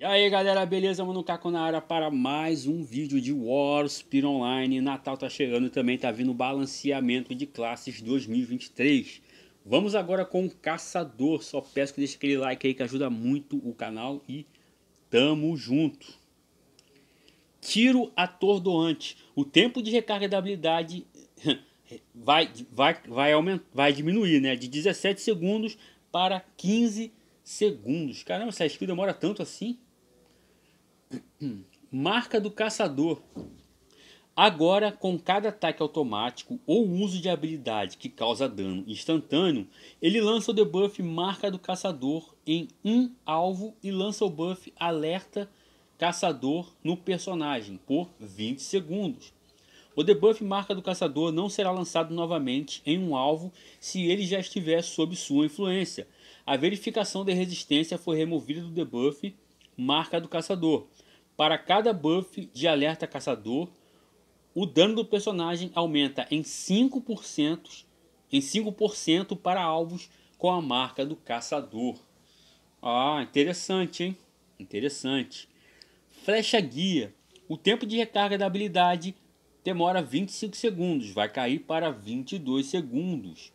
E aí galera, beleza? Mano Caco na área para mais um vídeo de Warspir Online. Natal tá chegando também, tá vindo balanceamento de classes 2023. Vamos agora com o Caçador. Só peço que deixe aquele like aí que ajuda muito o canal e tamo junto. Tiro atordoante. O tempo de recarga da habilidade vai, vai, vai, aumentar, vai diminuir, né? De 17 segundos para 15 segundos. Caramba, essa skill demora tanto assim? Marca do caçador. Agora, com cada ataque automático ou uso de habilidade que causa dano instantâneo, ele lança o debuff Marca do Caçador em um alvo e lança o buff Alerta Caçador no personagem por 20 segundos. O debuff Marca do Caçador não será lançado novamente em um alvo se ele já estiver sob sua influência. A verificação de resistência foi removida do debuff marca do caçador. Para cada buff de alerta caçador, o dano do personagem aumenta em 5%, em 5% para alvos com a marca do caçador. Ah, interessante, hein? Interessante. Flecha guia. O tempo de recarga da habilidade demora 25 segundos, vai cair para 22 segundos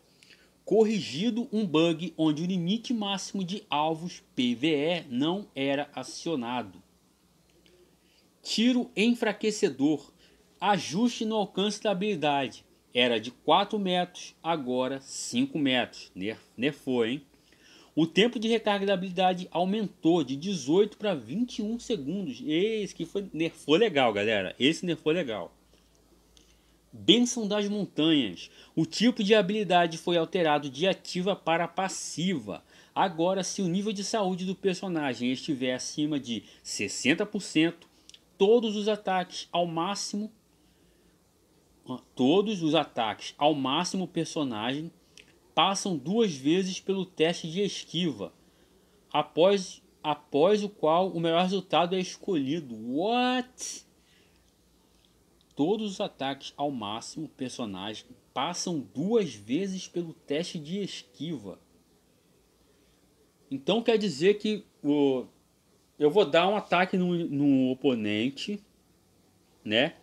corrigido um bug onde o limite máximo de alvos PVE não era acionado. Tiro enfraquecedor. Ajuste no alcance da habilidade. Era de 4 metros, agora 5 metros. Nerfou, hein? O tempo de recarga da habilidade aumentou de 18 para 21 segundos. Esse que foi nerfou legal, galera. Esse nerfou legal. Bênção das Montanhas. O tipo de habilidade foi alterado de ativa para passiva. Agora, se o nível de saúde do personagem estiver acima de 60%, todos os ataques ao máximo todos os ataques ao máximo personagem passam duas vezes pelo teste de esquiva, após após o qual o melhor resultado é escolhido. What? todos os ataques ao máximo, personagem passam duas vezes pelo teste de esquiva. Então quer dizer que o, eu vou dar um ataque no, no oponente, né?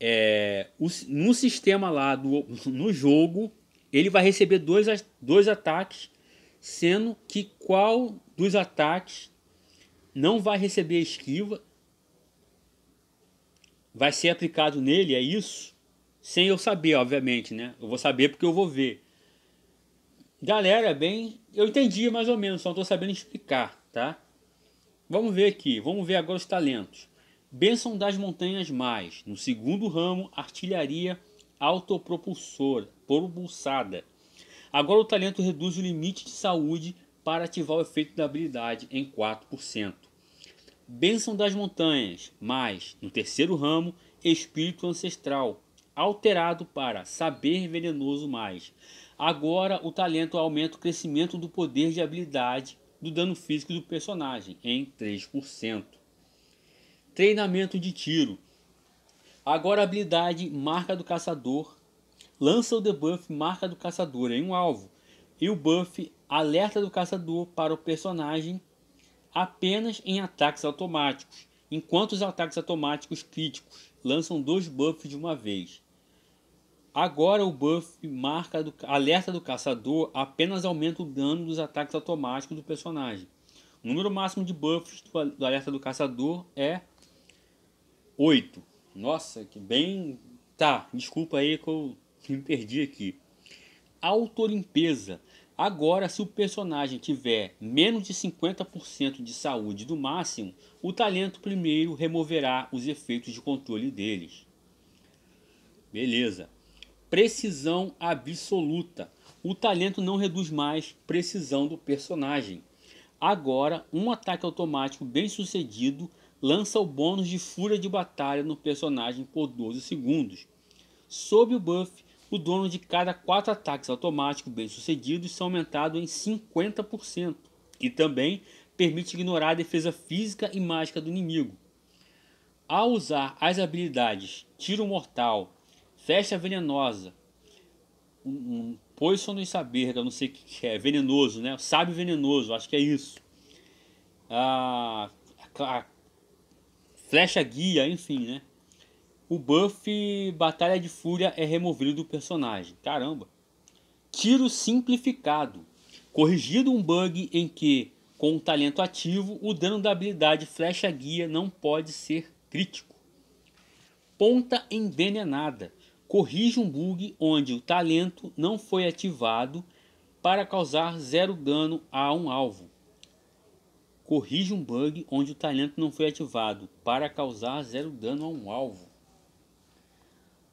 É, o, no sistema lá do, no jogo, ele vai receber dois, dois ataques, sendo que qual dos ataques não vai receber esquiva vai ser aplicado nele, é isso? Sem eu saber, obviamente, né? Eu vou saber porque eu vou ver. Galera, bem, eu entendi mais ou menos, só não tô sabendo explicar, tá? Vamos ver aqui, vamos ver agora os talentos. Bênção das Montanhas Mais, no segundo ramo, artilharia autopropulsora, propulsada. Agora o talento reduz o limite de saúde para ativar o efeito da habilidade em 4% bênção das montanhas, mas, no terceiro ramo, espírito ancestral, alterado para saber venenoso mais. Agora o talento aumenta o crescimento do poder de habilidade do dano físico do personagem em 3%. Treinamento de tiro. Agora a habilidade marca do caçador lança o debuff marca do caçador em um alvo e o buff alerta do caçador para o personagem apenas em ataques automáticos, enquanto os ataques automáticos críticos lançam dois buffs de uma vez. Agora o buff marca do, alerta do caçador apenas aumenta o dano dos ataques automáticos do personagem. O número máximo de buffs do, do alerta do caçador é 8. Nossa, que bem. Tá, desculpa aí que eu me perdi aqui. Autolimpeza. limpeza Agora, se o personagem tiver menos de 50% de saúde do máximo, o talento primeiro removerá os efeitos de controle deles. Beleza. Precisão absoluta. O talento não reduz mais precisão do personagem. Agora, um ataque automático bem sucedido lança o bônus de fúria de batalha no personagem por 12 segundos. Sob o buff, o dono de cada quatro ataques automáticos bem-sucedidos são aumentados em 50%, e também permite ignorar a defesa física e mágica do inimigo. Ao usar as habilidades Tiro Mortal, Festa Venenosa, um, um Poison do Saber, eu não sei o que é, venenoso, né? Sabe venenoso, acho que é isso. Ah, a, a flecha guia, enfim, né? O buff Batalha de Fúria é removido do personagem. Caramba. Tiro simplificado. Corrigido um bug em que, com o talento ativo, o dano da habilidade flecha guia não pode ser crítico. Ponta envenenada. Corrige um bug onde o talento não foi ativado para causar zero dano a um alvo. Corrige um bug onde o talento não foi ativado para causar zero dano a um alvo.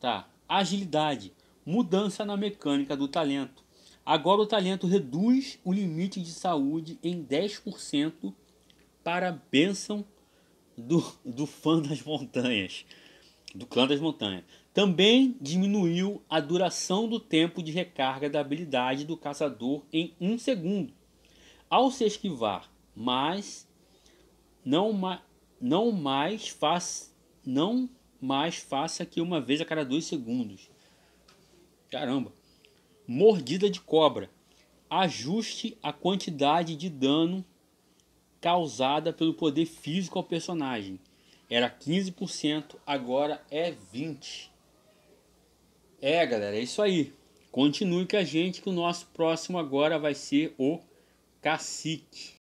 Tá. Agilidade, mudança na mecânica do talento. Agora o talento reduz o limite de saúde em 10% para a bênção do, do fã das montanhas, do clã das montanhas. Também diminuiu a duração do tempo de recarga da habilidade do caçador em um segundo. Ao se esquivar, mas não, ma não mais faz não mas faça que uma vez a cada dois segundos. Caramba! Mordida de cobra. Ajuste a quantidade de dano causada pelo poder físico ao personagem. Era 15%, agora é 20%. É, galera, é isso aí. Continue com a gente que o nosso próximo agora vai ser o Cacique.